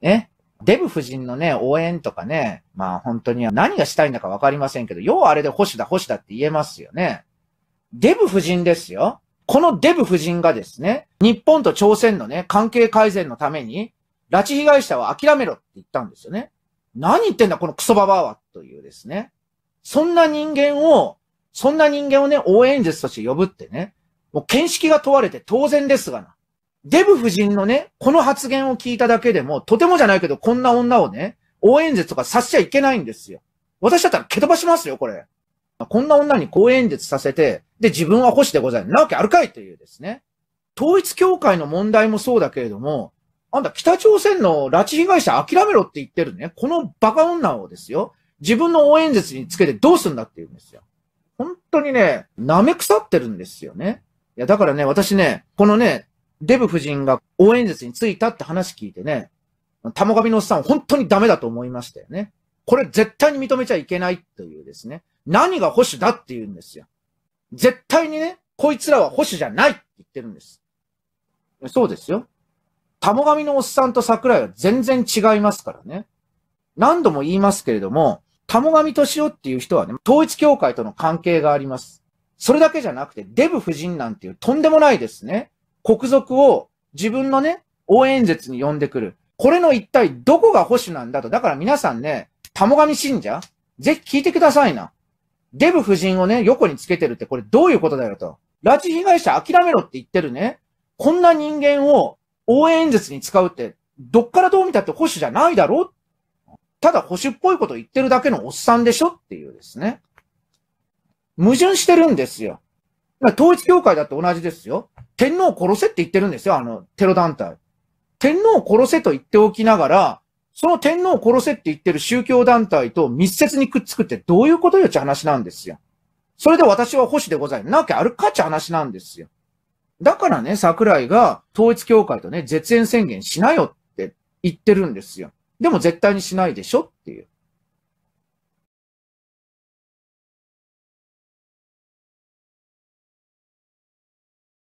ね、デブ夫人のね、応援とかね、まあ本当には何がしたいんだかわかりませんけど、要はあれで保守だ保守だって言えますよね。デブ夫人ですよ。このデブ夫人がですね、日本と朝鮮のね、関係改善のために、拉致被害者は諦めろって言ったんですよね。何言ってんだこのクソババアはというですね。そんな人間を、そんな人間をね、応援演説として呼ぶってね、もう見識が問われて当然ですがな。デブ夫人のね、この発言を聞いただけでも、とてもじゃないけど、こんな女をね、応援説とかさせちゃいけないんですよ。私だったら蹴飛ばしますよ、これ。こんな女に講演説させて、で、自分は保守でございなわけあるかいというですね。統一協会の問題もそうだけれども、あんた北朝鮮の拉致被害者諦めろって言ってるね。このバカ女をですよ。自分の応援説につけてどうすんだって言うんですよ。本当にね、舐め腐ってるんですよね。いや、だからね、私ね、このね、デブ夫人が応援演説に着いたって話聞いてね、玉上のおっさん本当にダメだと思いましたよね。これ絶対に認めちゃいけないというですね。何が保守だって言うんですよ。絶対にね、こいつらは保守じゃないって言ってるんです。そうですよ。玉上のおっさんと桜井は全然違いますからね。何度も言いますけれども、玉上敏夫っていう人はね、統一協会との関係があります。それだけじゃなくて、デブ夫人なんていうとんでもないですね。国賊を自分のね、応援演説に呼んでくる。これの一体どこが保守なんだと。だから皆さんね、玉神信者ぜひ聞いてくださいな。デブ夫人をね、横につけてるってこれどういうことだよと。拉致被害者諦めろって言ってるね。こんな人間を応援演説に使うって、どっからどう見たって保守じゃないだろただ保守っぽいこと言ってるだけのおっさんでしょっていうですね。矛盾してるんですよ。統一教会だって同じですよ。天皇を殺せって言ってるんですよ、あの、テロ団体。天皇を殺せと言っておきながら、その天皇を殺せって言ってる宗教団体と密接にくっつくってどういうことよって話なんですよ。それで私は保守でございます。なわけあるかって話なんですよ。だからね、桜井が統一教会とね、絶縁宣言しなよって言ってるんですよ。でも絶対にしないでしょっていう。